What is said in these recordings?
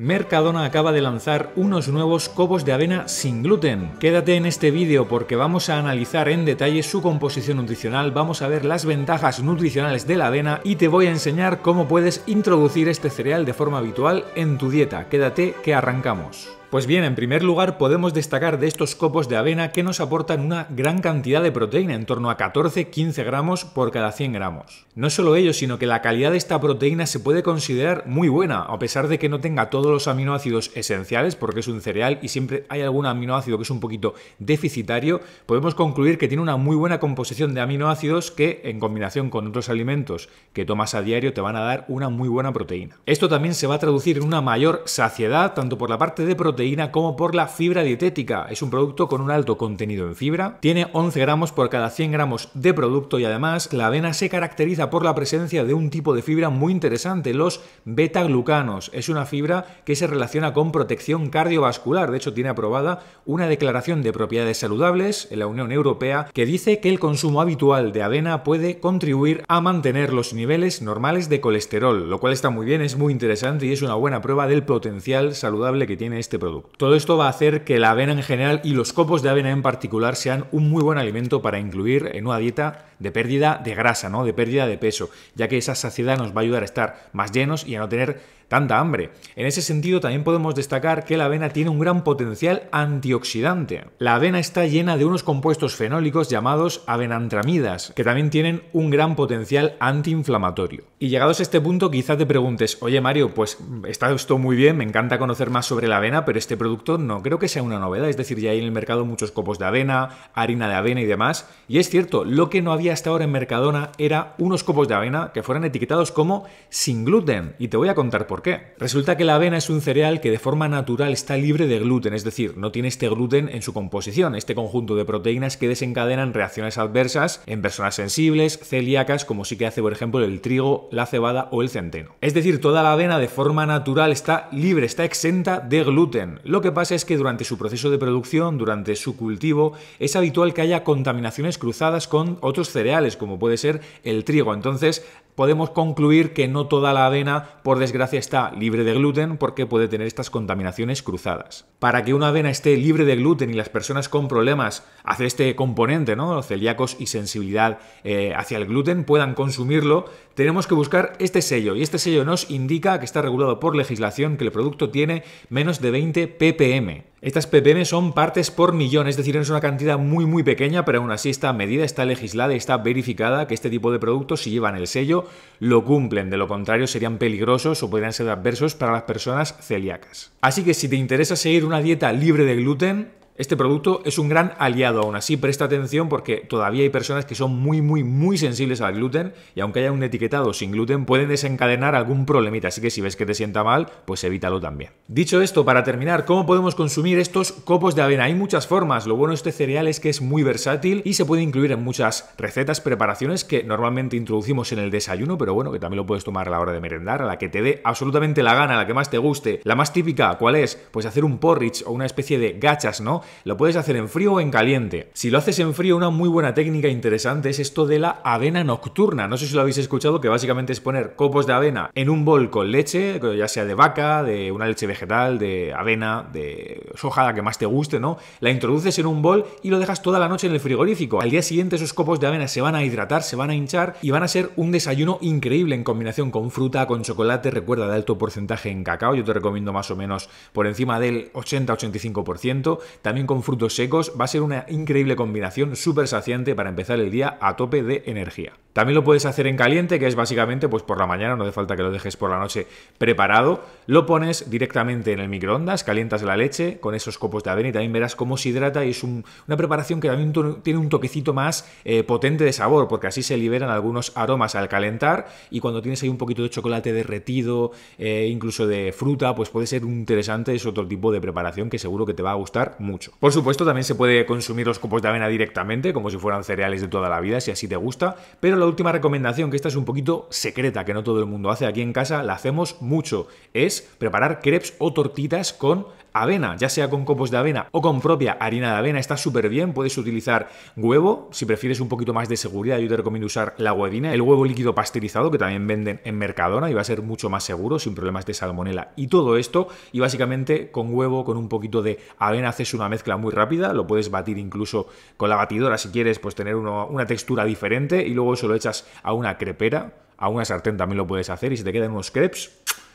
Mercadona acaba de lanzar unos nuevos cobos de avena sin gluten. Quédate en este vídeo porque vamos a analizar en detalle su composición nutricional, vamos a ver las ventajas nutricionales de la avena y te voy a enseñar cómo puedes introducir este cereal de forma habitual en tu dieta. Quédate que arrancamos. Pues bien, en primer lugar podemos destacar de estos copos de avena que nos aportan una gran cantidad de proteína, en torno a 14-15 gramos por cada 100 gramos. No solo ello, sino que la calidad de esta proteína se puede considerar muy buena, a pesar de que no tenga todos los aminoácidos esenciales, porque es un cereal y siempre hay algún aminoácido que es un poquito deficitario, podemos concluir que tiene una muy buena composición de aminoácidos que, en combinación con otros alimentos que tomas a diario, te van a dar una muy buena proteína. Esto también se va a traducir en una mayor saciedad, tanto por la parte de proteína, como por la fibra dietética. Es un producto con un alto contenido en fibra, tiene 11 gramos por cada 100 gramos de producto y además la avena se caracteriza por la presencia de un tipo de fibra muy interesante, los beta-glucanos. Es una fibra que se relaciona con protección cardiovascular, de hecho tiene aprobada una declaración de propiedades saludables en la Unión Europea que dice que el consumo habitual de avena puede contribuir a mantener los niveles normales de colesterol, lo cual está muy bien, es muy interesante y es una buena prueba del potencial saludable que tiene este producto. Todo esto va a hacer que la avena en general y los copos de avena en particular sean un muy buen alimento para incluir en una dieta de pérdida de grasa, ¿no? de pérdida de peso, ya que esa saciedad nos va a ayudar a estar más llenos y a no tener tanta hambre. En ese sentido, también podemos destacar que la avena tiene un gran potencial antioxidante. La avena está llena de unos compuestos fenólicos llamados avenantramidas, que también tienen un gran potencial antiinflamatorio. Y llegados a este punto, quizás te preguntes, oye Mario, pues está esto muy bien, me encanta conocer más sobre la avena, pero este producto no creo que sea una novedad, es decir, ya hay en el mercado muchos copos de avena, harina de avena y demás. Y es cierto, lo que no había hasta ahora en Mercadona era unos copos de avena que fueran etiquetados como sin gluten. Y te voy a contar por por qué. Resulta que la avena es un cereal que de forma natural está libre de gluten, es decir, no tiene este gluten en su composición, este conjunto de proteínas que desencadenan reacciones adversas en personas sensibles, celíacas, como sí que hace por ejemplo el trigo, la cebada o el centeno. Es decir, toda la avena de forma natural está libre, está exenta de gluten. Lo que pasa es que durante su proceso de producción, durante su cultivo, es habitual que haya contaminaciones cruzadas con otros cereales, como puede ser el trigo. Entonces, podemos concluir que no toda la avena, por desgracia, está libre de gluten porque puede tener estas contaminaciones cruzadas. Para que una avena esté libre de gluten y las personas con problemas hacia este componente, ¿no? Los celíacos y sensibilidad eh, hacia el gluten puedan consumirlo, tenemos que buscar este sello y este sello nos indica que está regulado por legislación que el producto tiene menos de 20 ppm. Estas ppm son partes por millón, es decir, es una cantidad muy muy pequeña, pero aún así esta medida está legislada y está verificada que este tipo de productos, si llevan el sello, lo cumplen. De lo contrario, serían peligrosos o podrían ser adversos para las personas celíacas. Así que si te interesa seguir una dieta libre de gluten, este producto es un gran aliado, aún así presta atención porque todavía hay personas que son muy, muy, muy sensibles al gluten y aunque haya un etiquetado sin gluten pueden desencadenar algún problemita, así que si ves que te sienta mal, pues evítalo también. Dicho esto, para terminar, ¿cómo podemos consumir estos copos de avena? Hay muchas formas, lo bueno de este cereal es que es muy versátil y se puede incluir en muchas recetas, preparaciones que normalmente introducimos en el desayuno, pero bueno, que también lo puedes tomar a la hora de merendar, a la que te dé absolutamente la gana, a la que más te guste. La más típica, ¿cuál es? Pues hacer un porridge o una especie de gachas, ¿no? Lo puedes hacer en frío o en caliente. Si lo haces en frío, una muy buena técnica interesante es esto de la avena nocturna. No sé si lo habéis escuchado, que básicamente es poner copos de avena en un bol con leche, ya sea de vaca, de una leche vegetal, de avena, de soja, la que más te guste, ¿no? La introduces en un bol y lo dejas toda la noche en el frigorífico. Al día siguiente esos copos de avena se van a hidratar, se van a hinchar y van a ser un desayuno increíble en combinación con fruta, con chocolate, recuerda, de alto porcentaje en cacao, yo te recomiendo más o menos por encima del 80-85% también con frutos secos, va a ser una increíble combinación súper saciante para empezar el día a tope de energía. También lo puedes hacer en caliente, que es básicamente pues por la mañana, no hace falta que lo dejes por la noche preparado. Lo pones directamente en el microondas, calientas la leche con esos copos de avena y también verás cómo se hidrata y es una preparación que también tiene un toquecito más eh, potente de sabor, porque así se liberan algunos aromas al calentar y cuando tienes ahí un poquito de chocolate derretido, eh, incluso de fruta, pues puede ser interesante, es otro tipo de preparación que seguro que te va a gustar mucho. Por supuesto, también se puede consumir los copos de avena directamente, como si fueran cereales de toda la vida, si así te gusta, pero la última recomendación, que esta es un poquito secreta, que no todo el mundo hace aquí en casa, la hacemos mucho, es preparar crepes o tortitas con avena, ya sea con copos de avena o con propia harina de avena, está súper bien, puedes utilizar huevo, si prefieres un poquito más de seguridad, yo te recomiendo usar la huevina, el huevo líquido pasteurizado que también venden en Mercadona y va a ser mucho más seguro, sin problemas de salmonela y todo esto, y básicamente con huevo, con un poquito de avena haces una mezcla muy rápida, lo puedes batir incluso con la batidora si quieres, pues tener una textura diferente y luego eso lo echas a una crepera, a una sartén también lo puedes hacer y si te quedan unos crepes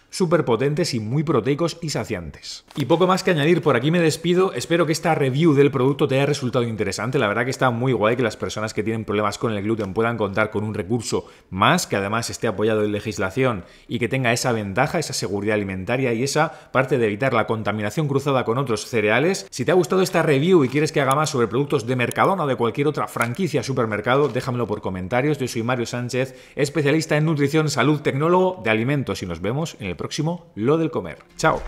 súper potentes y muy proteicos y saciantes. Y poco más que añadir, por aquí me despido, espero que esta review del producto te haya resultado interesante, la verdad que está muy guay que las personas que tienen problemas con el gluten puedan contar con un recurso más, que además esté apoyado en legislación y que tenga esa ventaja, esa seguridad alimentaria y esa parte de evitar la contaminación cruzada con otros cereales. Si te ha gustado esta review y quieres que haga más sobre productos de Mercadona o de cualquier otra franquicia supermercado, déjamelo por comentarios. Yo soy Mario Sánchez, especialista en nutrición, salud, tecnólogo de alimentos y nos vemos en el próximo Lo del Comer. ¡Chao!